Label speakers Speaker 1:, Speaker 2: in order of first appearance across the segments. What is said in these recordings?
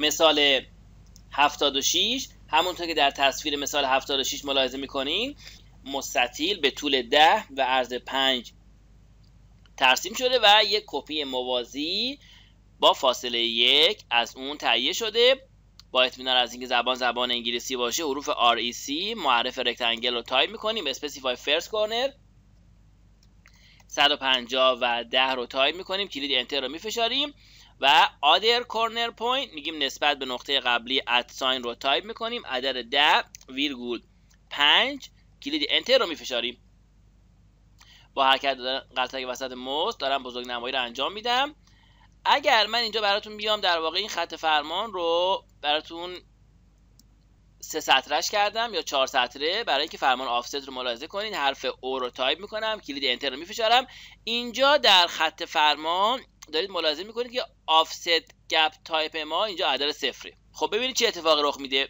Speaker 1: مثال 76 همونطور که در تصویر مثال 76 ملاحظه میکنین مستطیل به طول 10 و عرض 5 ترسیم شده و یک کپی موازی با فاصله یک از اون تهیه شده با اطمینان از اینکه زبان زبان انگلیسی باشه حروف REC معرف رکتانگل رو تایپ میکنیم specify first کورنر 150 و 10 رو تایپ میکنیم کلید انتر رو میفشاریم و آدر کورنر پوینت میگیم نسبت به نقطه قبلی ساین رو تایپ میکنیم عدد ده ویرگول پنج کلید انتر رو میفشاریم با حرکت دادن وسط موس دارم بزرگ نمایی رو انجام میدم اگر من اینجا براتون بیام در واقع این خط فرمان رو براتون سه سطرش کردم یا چهار سطره برای اینکه فرمان آفست رو ملاحظه کنین حرف او رو تایپ میکنم کلید انتر رو میفشارم اینجا در خط فرمان دارید ملاحظه میکنید که آفست گپ تایپ ما اینجا عدد صفره خب ببینید چه اتفاقی رخ میده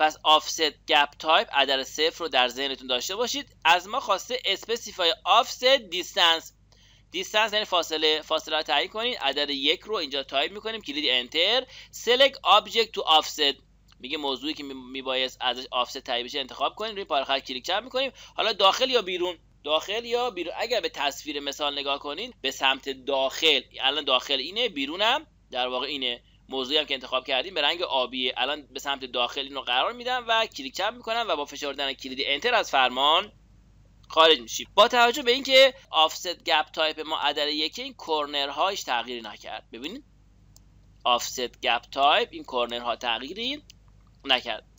Speaker 1: پس آفست گپ تایپ عدد صفر رو در ذهنتون داشته باشید از ما خواسته اسپسیفای آفست دیستنس دیستنس یعنی فاصله فاصله رو تعیین کنید عدد یک رو اینجا تایپ میکنیم کلید انتر سلکت آبجکت تو آفست میگه موضوعی که میبایست ازش آفست تعیین بشه انتخاب کنید روی پارخر کلیک چپ میکنیم حالا داخل یا بیرون داخل یا بیرون اگر به تصویر مثال نگاه کنین به سمت داخل الان داخل اینه بیرونم در واقع اینه موضوعی هم که انتخاب کردیم به رنگ آبیه الان به سمت داخل اینو رو قرار میدم و کلیک چپ میکنم و با فشردن کلید انتر از فرمان خارج میشیم با توجه به اینکه آفست گپ تایپ ما عدد یکی این هاش تغییری نکرد ببینید آفست گپ تایپ این ها تغییری نکرد